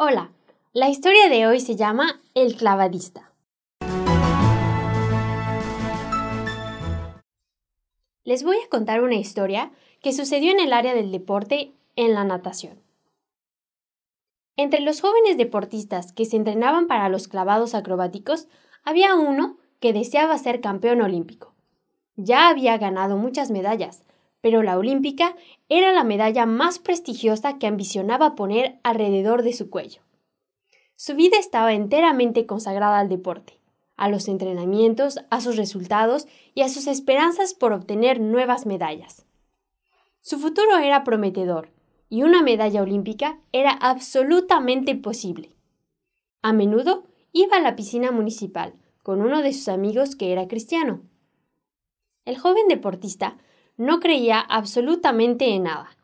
Hola, la historia de hoy se llama El clavadista. Les voy a contar una historia que sucedió en el área del deporte en la natación. Entre los jóvenes deportistas que se entrenaban para los clavados acrobáticos, había uno que deseaba ser campeón olímpico. Ya había ganado muchas medallas, pero la olímpica era la medalla más prestigiosa que ambicionaba poner alrededor de su cuello. Su vida estaba enteramente consagrada al deporte, a los entrenamientos, a sus resultados y a sus esperanzas por obtener nuevas medallas. Su futuro era prometedor, y una medalla olímpica era absolutamente posible. A menudo iba a la piscina municipal con uno de sus amigos que era cristiano. El joven deportista no creía absolutamente en nada,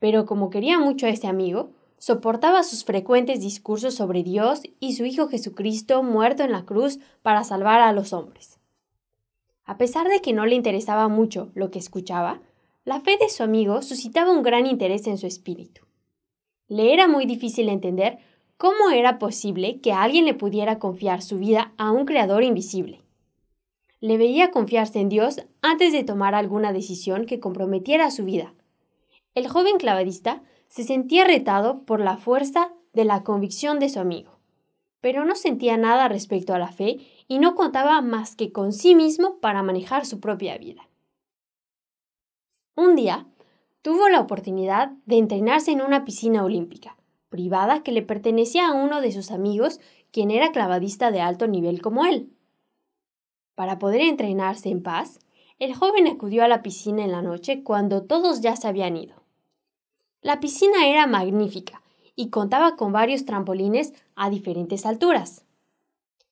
pero como quería mucho a ese amigo, soportaba sus frecuentes discursos sobre Dios y su Hijo Jesucristo muerto en la cruz para salvar a los hombres. A pesar de que no le interesaba mucho lo que escuchaba, la fe de su amigo suscitaba un gran interés en su espíritu. Le era muy difícil entender cómo era posible que alguien le pudiera confiar su vida a un creador invisible le veía confiarse en Dios antes de tomar alguna decisión que comprometiera su vida. El joven clavadista se sentía retado por la fuerza de la convicción de su amigo, pero no sentía nada respecto a la fe y no contaba más que con sí mismo para manejar su propia vida. Un día, tuvo la oportunidad de entrenarse en una piscina olímpica, privada que le pertenecía a uno de sus amigos, quien era clavadista de alto nivel como él. Para poder entrenarse en paz, el joven acudió a la piscina en la noche cuando todos ya se habían ido. La piscina era magnífica y contaba con varios trampolines a diferentes alturas.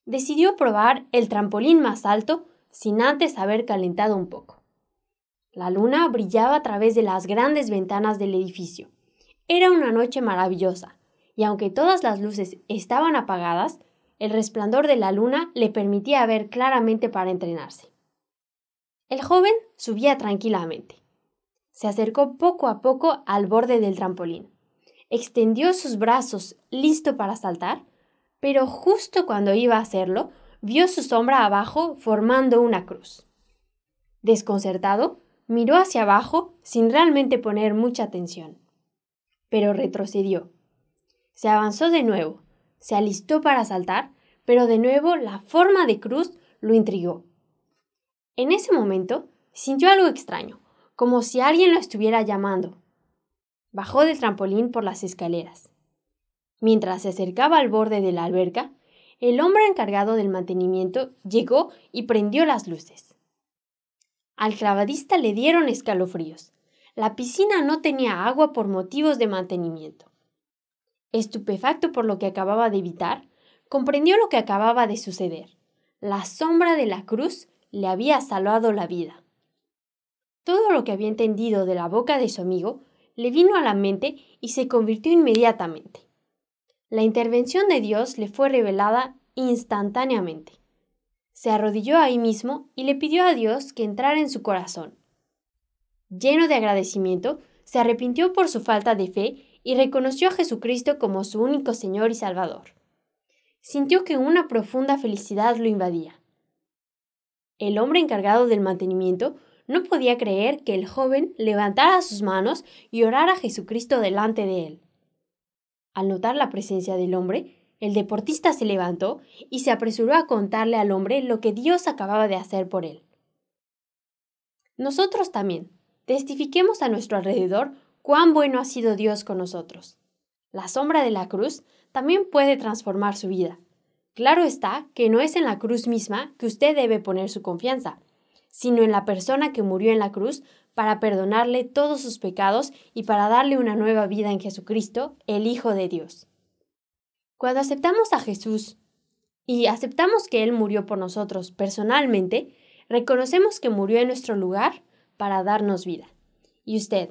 Decidió probar el trampolín más alto sin antes haber calentado un poco. La luna brillaba a través de las grandes ventanas del edificio. Era una noche maravillosa, y aunque todas las luces estaban apagadas, el resplandor de la luna le permitía ver claramente para entrenarse. El joven subía tranquilamente. Se acercó poco a poco al borde del trampolín. Extendió sus brazos, listo para saltar, pero justo cuando iba a hacerlo, vio su sombra abajo formando una cruz. Desconcertado, miró hacia abajo sin realmente poner mucha atención. Pero retrocedió. Se avanzó de nuevo, se alistó para saltar, pero de nuevo la forma de Cruz lo intrigó. En ese momento sintió algo extraño, como si alguien lo estuviera llamando. Bajó del trampolín por las escaleras. Mientras se acercaba al borde de la alberca, el hombre encargado del mantenimiento llegó y prendió las luces. Al clavadista le dieron escalofríos. La piscina no tenía agua por motivos de mantenimiento. Estupefacto por lo que acababa de evitar, comprendió lo que acababa de suceder. La sombra de la cruz le había salvado la vida. Todo lo que había entendido de la boca de su amigo le vino a la mente y se convirtió inmediatamente. La intervención de Dios le fue revelada instantáneamente. Se arrodilló ahí mismo y le pidió a Dios que entrara en su corazón. Lleno de agradecimiento, se arrepintió por su falta de fe y reconoció a Jesucristo como su único Señor y Salvador. Sintió que una profunda felicidad lo invadía. El hombre encargado del mantenimiento no podía creer que el joven levantara sus manos y orara a Jesucristo delante de él. Al notar la presencia del hombre, el deportista se levantó y se apresuró a contarle al hombre lo que Dios acababa de hacer por él. Nosotros también, testifiquemos a nuestro alrededor cuán bueno ha sido Dios con nosotros. La sombra de la cruz también puede transformar su vida. Claro está que no es en la cruz misma que usted debe poner su confianza, sino en la persona que murió en la cruz para perdonarle todos sus pecados y para darle una nueva vida en Jesucristo, el Hijo de Dios. Cuando aceptamos a Jesús y aceptamos que Él murió por nosotros personalmente, reconocemos que murió en nuestro lugar para darnos vida. ¿Y usted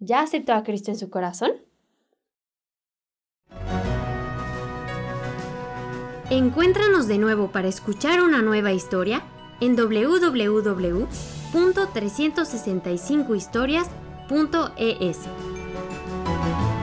¿Ya aceptó a Cristo en su corazón? Encuéntranos de nuevo para escuchar una nueva historia en www.365historias.es.